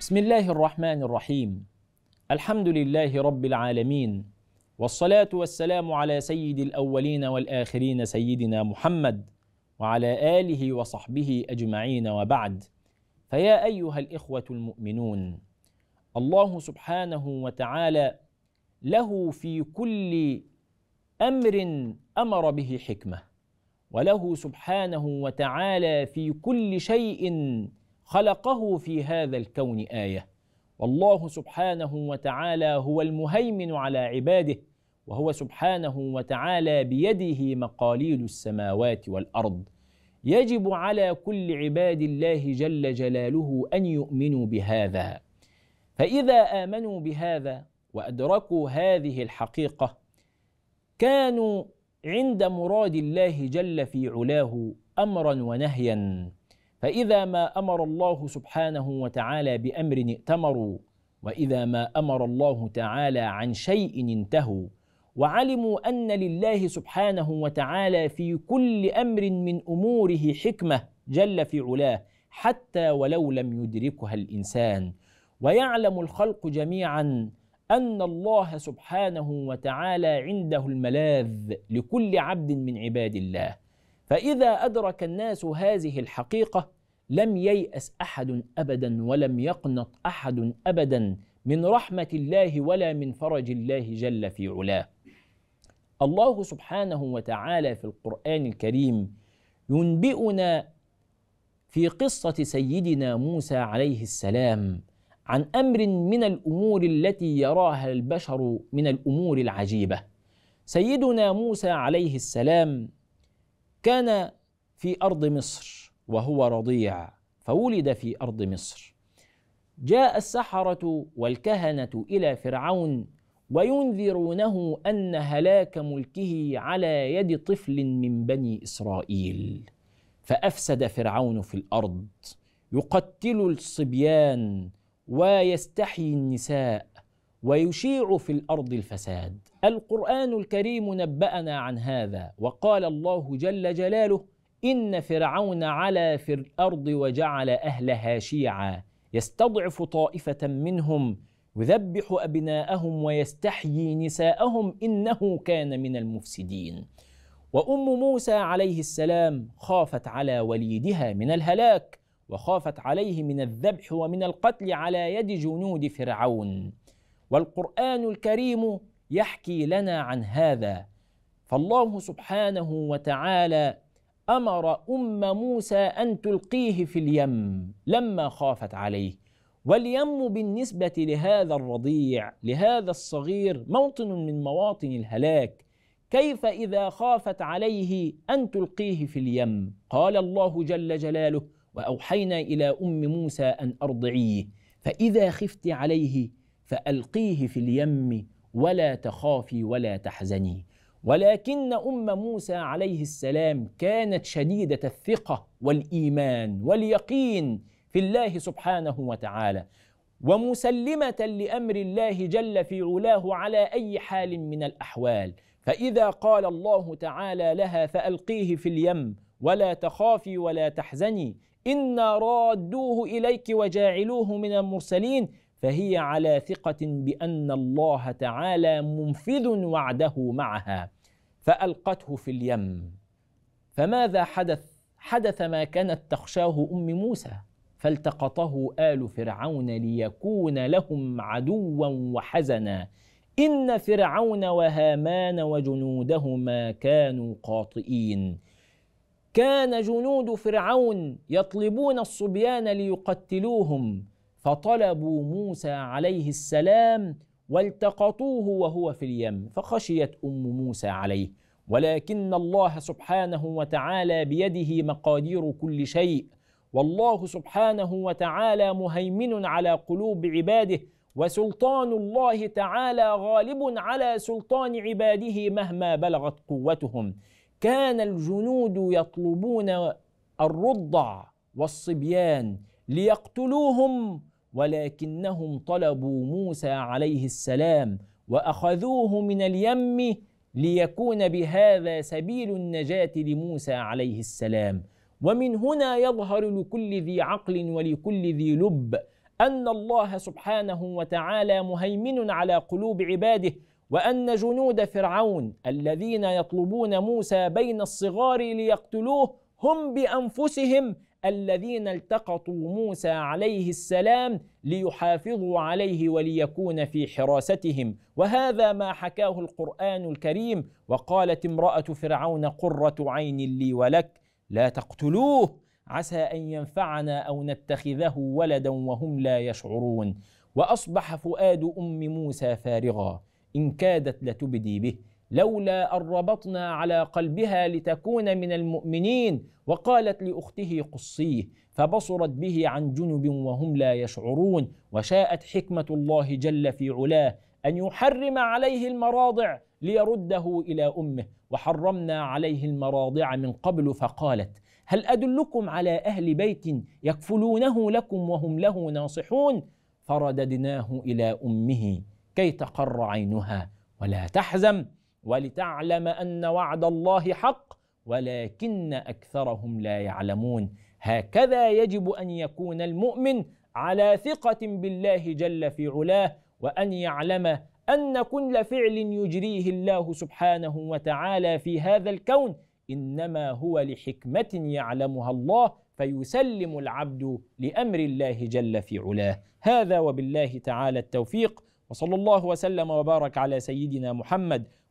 بسم الله الرحمن الرحيم الحمد لله رب العالمين والصلاة والسلام على سيد الأولين والآخرين سيدنا محمد وعلى آله وصحبه أجمعين وبعد فيا أيها الإخوة المؤمنون الله سبحانه وتعالى له في كل امر امر به حكمه وله سبحانه وتعالى في كل شيء خلقه في هذا الكون ايه والله سبحانه وتعالى هو المهيمن على عباده وهو سبحانه وتعالى بيده مقاليد السماوات والارض يجب على كل عباد الله جل جلاله ان يؤمنوا بهذا فاذا امنوا بهذا وادركوا هذه الحقيقه كانوا عند مراد الله جل في علاه امرا ونهيا فإذا ما أمر الله سبحانه وتعالى بأمر ائتمروا وإذا ما أمر الله تعالى عن شيء انتهوا وعلموا أن لله سبحانه وتعالى في كل أمر من أموره حكمة جل في علاه حتى ولو لم يدركها الإنسان ويعلم الخلق جميعا أن الله سبحانه وتعالى عنده الملاذ لكل عبد من عباد الله فإذا أدرك الناس هذه الحقيقة لم ييأس أحد أبدا ولم يقنط أحد أبدا من رحمة الله ولا من فرج الله جل في علاه. الله سبحانه وتعالى في القرآن الكريم ينبئنا في قصة سيدنا موسى عليه السلام عن أمر من الأمور التي يراها البشر من الأمور العجيبة. سيدنا موسى عليه السلام كان في أرض مصر وهو رضيع فولد في أرض مصر جاء السحرة والكهنة إلى فرعون وينذرونه أن هلاك ملكه على يد طفل من بني إسرائيل فأفسد فرعون في الأرض يقتل الصبيان ويستحيي النساء ويشيع في الارض الفساد القران الكريم نبانا عن هذا وقال الله جل جلاله ان فرعون علا في الارض وجعل اهلها شيعا يستضعف طائفه منهم يذبح ابناءهم ويستحيي نساءهم انه كان من المفسدين وام موسى عليه السلام خافت على وليدها من الهلاك وخافت عليه من الذبح ومن القتل على يد جنود فرعون والقران الكريم يحكي لنا عن هذا فالله سبحانه وتعالى امر ام موسى ان تلقيه في اليم لما خافت عليه واليم بالنسبه لهذا الرضيع لهذا الصغير موطن من مواطن الهلاك كيف اذا خافت عليه ان تلقيه في اليم قال الله جل جلاله واوحينا الى ام موسى ان ارضعيه فاذا خفت عليه فألقيه في اليم ولا تخافي ولا تحزني ولكن أم موسى عليه السلام كانت شديدة الثقة والإيمان واليقين في الله سبحانه وتعالى ومسلمة لأمر الله جل في علاه على أي حال من الأحوال فإذا قال الله تعالى لها فألقيه في اليم ولا تخافي ولا تحزني إنا رادوه إليك وجاعلوه من المرسلين فهي على ثقة بأن الله تعالى منفذ وعده معها فألقته في اليم فماذا حدث؟ حدث ما كانت تخشاه أم موسى فالتقطه آل فرعون ليكون لهم عدوا وحزنا إن فرعون وهامان وجنودهما كانوا قاطئين كان جنود فرعون يطلبون الصبيان ليقتلوهم فطلبوا موسى عليه السلام والتقطوه وهو في اليم فخشيت ام موسى عليه ولكن الله سبحانه وتعالى بيده مقادير كل شيء والله سبحانه وتعالى مهيمن على قلوب عباده وسلطان الله تعالى غالب على سلطان عباده مهما بلغت قوتهم كان الجنود يطلبون الرضع والصبيان ليقتلوهم ولكنهم طلبوا موسى عليه السلام واخذوه من اليم ليكون بهذا سبيل النجاه لموسى عليه السلام ومن هنا يظهر لكل ذي عقل ولكل ذي لب ان الله سبحانه وتعالى مهيمن على قلوب عباده وان جنود فرعون الذين يطلبون موسى بين الصغار ليقتلوه هم بانفسهم الذين التقطوا موسى عليه السلام ليحافظوا عليه وليكون في حراستهم وهذا ما حكاه القرآن الكريم وقالت امرأة فرعون قرة عين لي ولك لا تقتلوه عسى أن ينفعنا أو نتخذه ولدا وهم لا يشعرون وأصبح فؤاد أم موسى فارغا إن كادت لتبدي به لولا ان ربطنا على قلبها لتكون من المؤمنين وقالت لاخته قصيه فبصرت به عن جنب وهم لا يشعرون وشاءت حكمه الله جل في علاه ان يحرم عليه المراضع ليرده الى امه وحرمنا عليه المراضع من قبل فقالت هل ادلكم على اهل بيت يكفلونه لكم وهم له ناصحون فرددناه الى امه كي تقر عينها ولا تحزن ولتعلم ان وعد الله حق ولكن اكثرهم لا يعلمون هكذا يجب ان يكون المؤمن على ثقه بالله جل في علاه وان يعلم ان كل فعل يجريه الله سبحانه وتعالى في هذا الكون انما هو لحكمه يعلمها الله فيسلم العبد لامر الله جل في علاه هذا وبالله تعالى التوفيق وصلى الله وسلم وبارك على سيدنا محمد